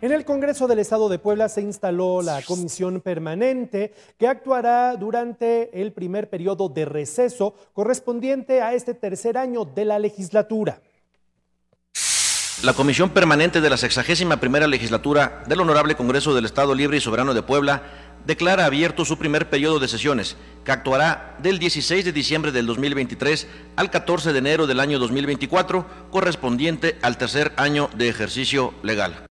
En el Congreso del Estado de Puebla se instaló la comisión permanente que actuará durante el primer periodo de receso correspondiente a este tercer año de la legislatura. La Comisión Permanente de la 61 Primera Legislatura del Honorable Congreso del Estado Libre y Soberano de Puebla declara abierto su primer periodo de sesiones, que actuará del 16 de diciembre del 2023 al 14 de enero del año 2024, correspondiente al tercer año de ejercicio legal.